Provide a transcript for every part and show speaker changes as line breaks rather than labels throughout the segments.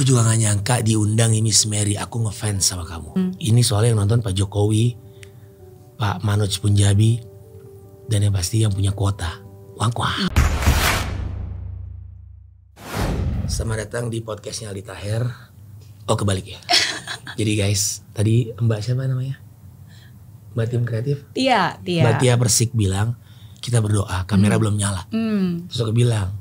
aku juga gak nyangka diundang ini Miss Mary, aku ngefans sama kamu. Hmm. Ini soalnya yang nonton Pak Jokowi, Pak Manoj Punjabi, dan yang pasti yang punya kuota. Wah, wah. Selamat datang di podcastnya Ali Taher. Oh kebalik ya. Jadi guys, tadi Mbak siapa namanya? Mbak tim kreatif?
Tia, Tia. Mbak Tia
Persik bilang, kita berdoa, kamera hmm. belum nyala. Hmm. Terus aku bilang,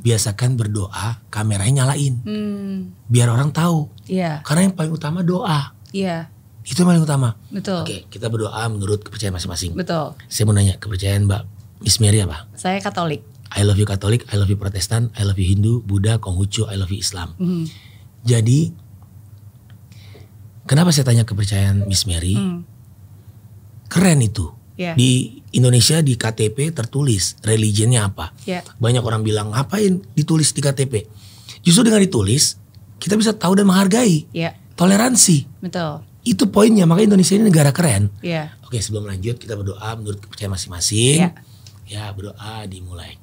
biasakan berdoa kameranya nyalain
hmm.
biar orang tahu yeah. karena yang paling utama doa yeah. itu yang paling utama betul oke kita berdoa menurut kepercayaan masing-masing betul saya mau nanya kepercayaan mbak Miss Mary apa
saya Katolik
I love you Katolik I love you Protestan I love you Hindu Buddha Konghucu I love you Islam hmm. jadi kenapa saya tanya kepercayaan Miss Mary mm. keren itu Yeah. Di Indonesia di KTP tertulis religionnya apa. Yeah. Banyak orang bilang ngapain ditulis di KTP. Justru dengan ditulis kita bisa tahu dan menghargai yeah. toleransi. Betul. Itu poinnya makanya Indonesia ini negara keren. Yeah. Oke sebelum lanjut kita berdoa menurut kepercayaan masing-masing. Yeah. Ya berdoa dimulai.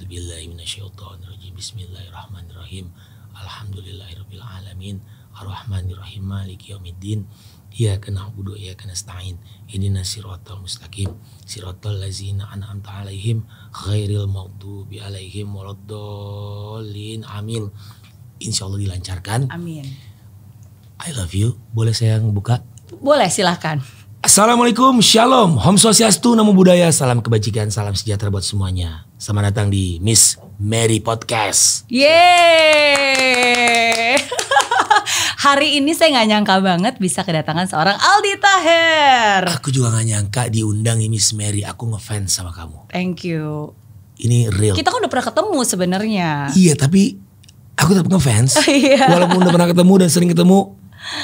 alhamdulillahirobbilalamin Bismillahirrahmanirrahim Alhamdulillahirrahmanirrahim Ar-Rahmanirrahim Maliki yaumiddin Ya, Iyyaka na'budu wa iyyaka nasta'in. Ihdinas siratal mustaqim. Siratal anak an'amta 'alaihim ghairil maghdubi 'alaihim waladdallin. Amin. Insya Allah dilancarkan. Amin. I love you. Boleh saya buka?
Boleh, silahkan.
Assalamualaikum, Shalom, Om Swastiastu, Namo Buddhaya, Salam Kebajikan, Salam Sejahtera buat semuanya. Selamat datang di Miss Mary Podcast.
Yeay! Hari ini saya nggak nyangka banget bisa kedatangan seorang Aldi Taher.
Aku juga nggak nyangka diundang Miss Mary. Aku ngefans sama kamu.
Thank you.
Ini real. Kita
kan udah pernah ketemu sebenarnya. Iya,
tapi aku tetap ngefans. Oh, iya. Walaupun udah pernah ketemu dan sering ketemu,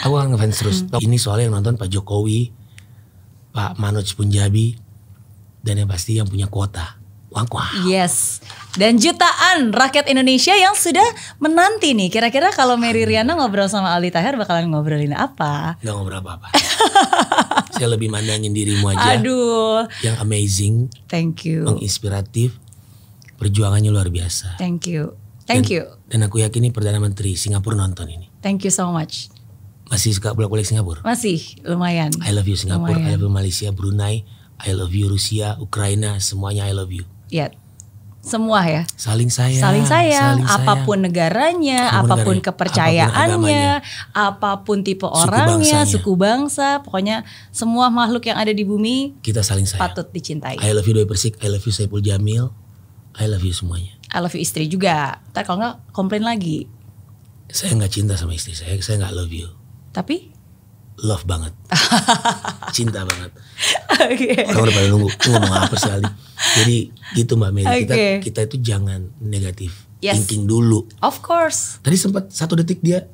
aku gak ngefans terus. Hmm. Ini soalnya yang nonton Pak Jokowi, Pak Manoj Punjabi, dan yang pasti yang punya kuota. Wow,
wow. Yes. Dan jutaan rakyat Indonesia yang sudah menanti nih. Kira-kira kalau Mary Riana ngobrol sama Ali Tahir bakalan ngobrolin apa?
Gak ngobrol apa-apa. Saya lebih mandangin dirimu aja.
Aduh.
Yang amazing. Thank you. Menginspiratif. Perjuangannya luar biasa. Thank you. Thank you. Dan aku yakin ini Perdana Menteri Singapura nonton ini.
Thank you so much.
Masih suka bolak-balik Singapura?
Masih, lumayan. I
love you Singapura, I love you Malaysia, Brunei, I love you Rusia, Ukraina, semuanya I love you
ya semua ya.
Saling sayang. Saling sayang, saling apapun
sayang. negaranya, apapun, apapun negara, kepercayaannya, apapun, apapun tipe orangnya, suku bangsa, pokoknya semua makhluk yang ada di bumi kita saling sayang. Patut dicintai. I
love you Dewi Persik, I love you Saiful Jamil, I love you semuanya.
I love you istri juga. tapi kalau nggak komplain lagi.
Saya nggak cinta sama istri saya, saya nggak love you. Tapi? love banget, cinta banget.
okay. Orang udah pada
nunggu ngomong apa sih Ali. Jadi gitu Mbak Meli, okay. kita kita itu jangan negatif, yes. thinking dulu.
Of course.
Tadi sempat satu
detik dia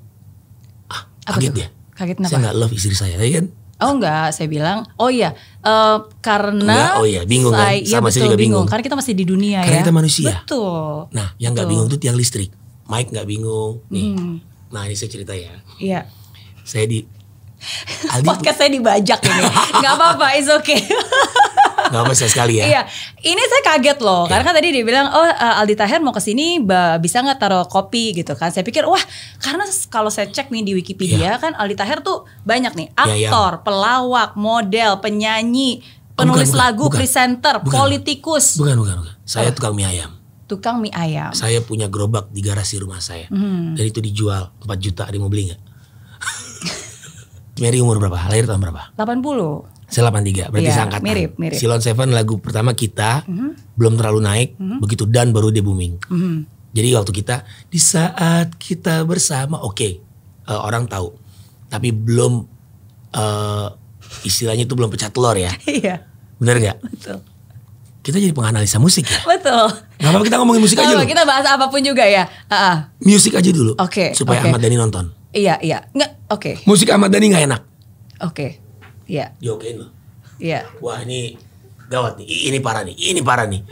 ah apa kaget itu? dia. Kaget kenapa? Saya nggak
love istri saya, ya kan?
Oh enggak, saya bilang, oh iya, uh, karena enggak, oh iya, bingung kan? saya, kan? Sama ya, saya juga bingung. bingung. Karena kita masih di dunia karena ya. Karena kita manusia. Betul. Nah,
yang gak bingung itu tiang listrik. Mike gak bingung. Nih. Hmm. Nah, ini saya cerita ya. Iya. Saya di
Aldi, podcast saya dibajak ini. Gak apa-apa, it's okay. Gak apa apa sekali ya. Iya, ini saya kaget loh. Karena kan tadi dia bilang, oh eh, Aldi Taher mau kesini, bisa gak taruh kopi gitu kan? Saya pikir, wah, karena kalau saya cek nih di Wikipedia yeah. kan Aldi Taher tuh banyak nih iya, iya. aktor, yeah, yeah. pelawak, model, penyanyi, penulis bukan, bukan, lagu, bukan, presenter, bukan, politikus. Bukan, bukan, bukan. Saya
tukang mie ayam
tukang mie ayam.
Saya punya gerobak di garasi rumah saya. Hmm. Dan itu dijual 4 juta, ada yang mau beli nggak? Mary umur berapa? Lahir tahun berapa?
80.
Saya 83, berarti ya, sangat Mirip, mirip. Silon Seven lagu pertama kita mm -hmm. belum terlalu naik, mm -hmm. begitu dan baru dia booming. Mm -hmm. Jadi waktu kita di saat kita bersama, oke, okay, uh, eh, orang tahu. Tapi belum uh, istilahnya itu belum pecah telur ya. Iya. Bener nggak? Betul. Kita jadi penganalisa musik ya. Betul. Gak apa-apa kita ngomongin musik aja. Apa, kita
bahas apapun juga ya. Uh -uh.
Musik aja dulu.
Oke. Okay, supaya okay. Ahmad Dhani nonton. Iya, iya. Nggak, oke. Okay.
Musik Ahmad Dhani gak enak.
Oke. Okay. Iya. Diokein loh. Iya.
Wah, ini gawat nih. Ini parah nih. Ini parah nih.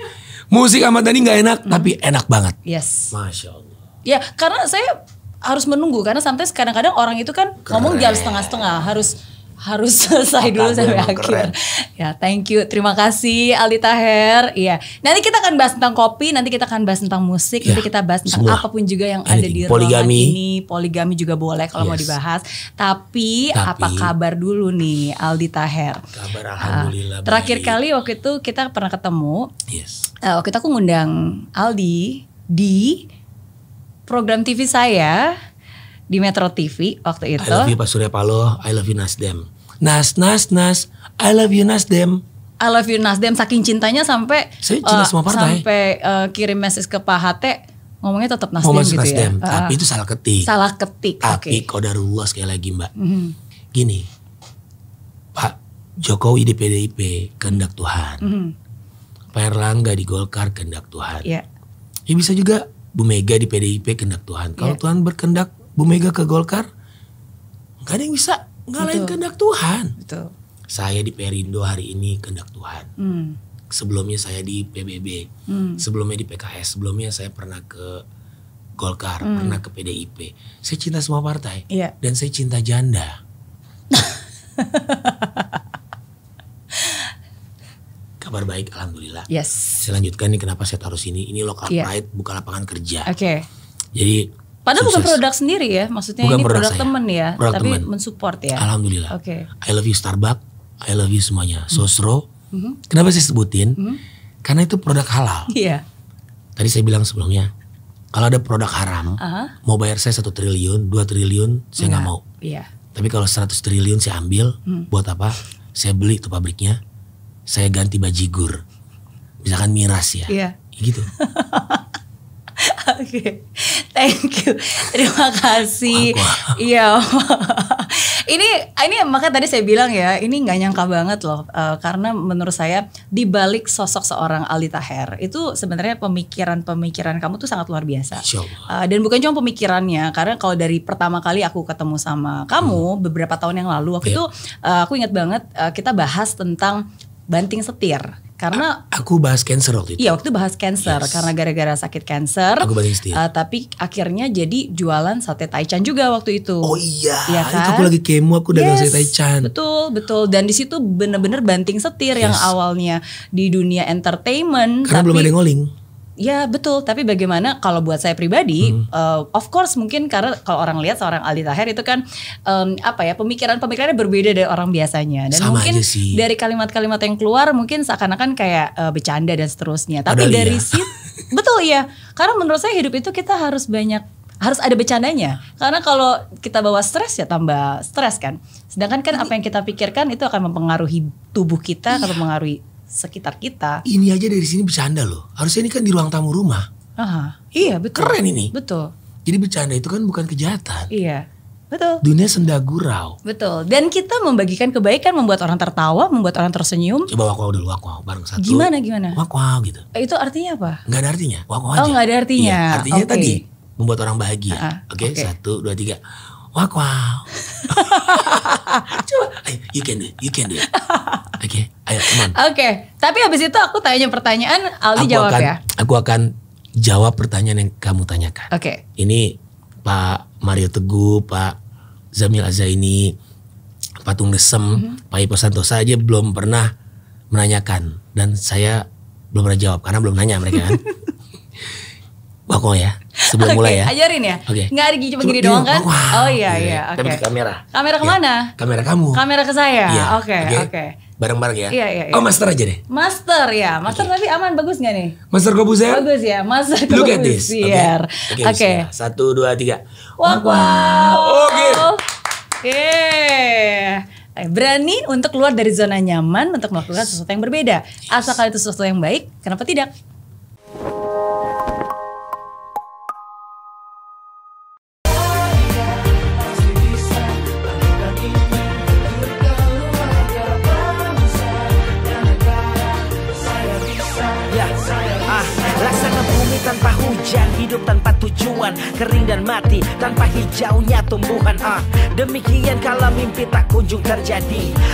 Musik Ahmad Dhani gak enak, mm. tapi enak banget. Yes. Masya Allah.
Ya, karena saya harus menunggu karena sampai kadang-kadang orang itu kan Keren. ngomong jam setengah-setengah harus harus selesai dulu sampai keren. akhir. Ya, thank you. Terima kasih Aldi Taher. Iya. Nanti kita akan bahas tentang kopi, nanti kita akan bahas tentang musik, ya, nanti iya, kita bahas tentang semua. apapun juga yang ada di poligami. ini. Poligami juga boleh kalau yes. mau dibahas. Tapi, Tapi apa kabar dulu nih Aldi Taher? Kabar
ah, alhamdulillah. Uh, terakhir
baik. kali waktu itu kita pernah ketemu. Yes. Uh, waktu itu aku ngundang Aldi di program TV saya di Metro TV waktu itu. I love you
Pak Surya Paloh, I love you Nasdem. Nas, Nas, Nas, I love you Nasdem.
I love you Nasdem saking cintanya sampai saya cinta uh, partai. Sampai uh, kirim message ke Pak Hate ngomongnya tetap Nasdem Ngomong gitu Nasdem, ya. Tapi uh, itu
salah ketik. Salah ketik. Tapi okay. kodarullah sekali lagi Mbak. Mm -hmm. Gini, Pak Jokowi di PDIP kehendak Tuhan. Mm -hmm. Pak Erlangga di Golkar kehendak Tuhan. Yeah. Ya bisa juga Bu Mega di PDIP kehendak Tuhan. Kalau yeah. Tuhan berkehendak Bu Mega ke Golkar, nggak ada yang bisa ngalahin kehendak Tuhan. Betul. Saya di Perindo hari ini kehendak Tuhan. Hmm. Sebelumnya saya di PBB, hmm. sebelumnya di PKS, sebelumnya saya pernah ke Golkar, hmm. pernah ke PDIP. Saya cinta semua partai yeah. dan saya cinta janda. kabar baik alhamdulillah. Yes. Saya lanjutkan nih kenapa saya taruh sini. Ini lokal yeah. pride bukan lapangan kerja. Oke. Okay. Jadi Padahal sukses. bukan
produk sendiri ya, maksudnya bukan ini produk, produk temen ya, produk tapi temen. mensupport ya. Alhamdulillah. Oke. Okay.
I love you Starbucks, I love you semuanya. Hmm. Sosro. Mm -hmm. Kenapa saya sebutin? Mm -hmm. Karena itu produk halal. Iya. Yeah. Tadi saya bilang sebelumnya, kalau ada produk haram, uh -huh. mau bayar saya satu triliun, dua triliun, saya nggak mau. Iya. Yeah. Tapi kalau 100 triliun saya ambil, mm. buat apa? Saya beli itu pabriknya, saya ganti bajigur, misalkan miras ya, yeah. gitu.
Oke. Thank you. Terima kasih. Iya. ini ini maka tadi saya bilang ya, ini nggak nyangka banget loh uh, karena menurut saya di balik sosok seorang Ali Taher itu sebenarnya pemikiran-pemikiran kamu tuh sangat luar biasa. Uh, dan bukan cuma pemikirannya karena kalau dari pertama kali aku ketemu sama kamu hmm. beberapa tahun yang lalu waktu yeah. itu uh, aku ingat banget uh, kita bahas tentang banting setir karena
A aku bahas cancer waktu itu. Iya,
waktu itu bahas cancer yes. karena gara-gara sakit cancer. Aku banting uh, eh, tapi akhirnya jadi jualan sate taichan juga waktu itu. Oh iya. Iya kan? Itu aku lagi
kemo aku dagang yes, sate taichan.
Betul, betul. Dan di situ bener-bener banting setir yes. yang awalnya di dunia entertainment karena tapi belum ada yang ngoling. Ya betul, tapi bagaimana kalau buat saya pribadi, hmm. uh, of course mungkin karena kalau orang lihat seorang Aldi Tahir itu kan um, apa ya pemikiran-pemikirannya berbeda dari orang biasanya dan Sama mungkin dari kalimat-kalimat yang keluar mungkin seakan-akan kayak uh, bercanda dan seterusnya. Tapi Padahal dari iya. situ betul ya karena menurut saya hidup itu kita harus banyak harus ada bercandanya karena kalau kita bawa stres ya tambah stres kan sedangkan kan apa yang kita pikirkan itu akan mempengaruhi tubuh kita akan iya. mempengaruhi sekitar kita. Ini
aja dari sini bercanda loh. Harusnya ini kan di ruang tamu rumah.
Aha, iya betul. Keren ini.
Betul. Jadi bercanda itu kan bukan kejahatan.
Iya. Betul.
Dunia senda gurau.
Betul. Dan kita membagikan kebaikan, membuat orang tertawa, membuat orang tersenyum. Coba
wakwau dulu, wakwau bareng satu. Gimana
gimana? Wakwau gitu. Eh, itu artinya apa?
Gak ada artinya. Wakwau oh, aja. Oh, gak ada artinya. Iya, artinya okay. tadi membuat orang bahagia. Uh ah, -huh. Ah. Oke, okay? okay. satu, dua, tiga.
Wakwau.
Coba, eh, you can do it, you can do it. oke
okay, ayo teman oke okay. tapi habis itu aku tanya pertanyaan Aldi aku jawab akan, ya
aku akan jawab pertanyaan yang kamu tanyakan oke okay. ini Pak Mario Teguh Pak Zamil Azaini Pak Desem mm -hmm. Pak Ipo Santosa aja belum pernah menanyakan dan saya belum pernah jawab karena belum nanya mereka kan Bako ya sebelum okay, mulai ya. Ajarin ya. Oke. Okay.
Nggak ada gigi gini doang iya, kan? Wow. Oh iya iya. iya oke. Okay. kamera. Kamera iya. kemana? Ya,
kamera kamu. Kamera
ke saya. Oke ya. oke. Okay, okay. okay
bareng-bareng ya. Iya, iya, iya. Oh master aja deh.
Master ya, master okay. tapi aman bagus nggak nih? Master ya? Bagus ya, master Kobuzer. Look at this. Oke. Okay. Okay, okay.
Satu dua tiga.
Wow. wow. wow. Oke. Okay. Yeah. Berani untuk keluar dari zona nyaman untuk melakukan yes. sesuatu yang berbeda. Yes. Asal itu sesuatu yang baik, kenapa tidak?
kering dan mati tanpa hijaunya tumbuhan ah demikian kalau mimpi tak kunjung terjadi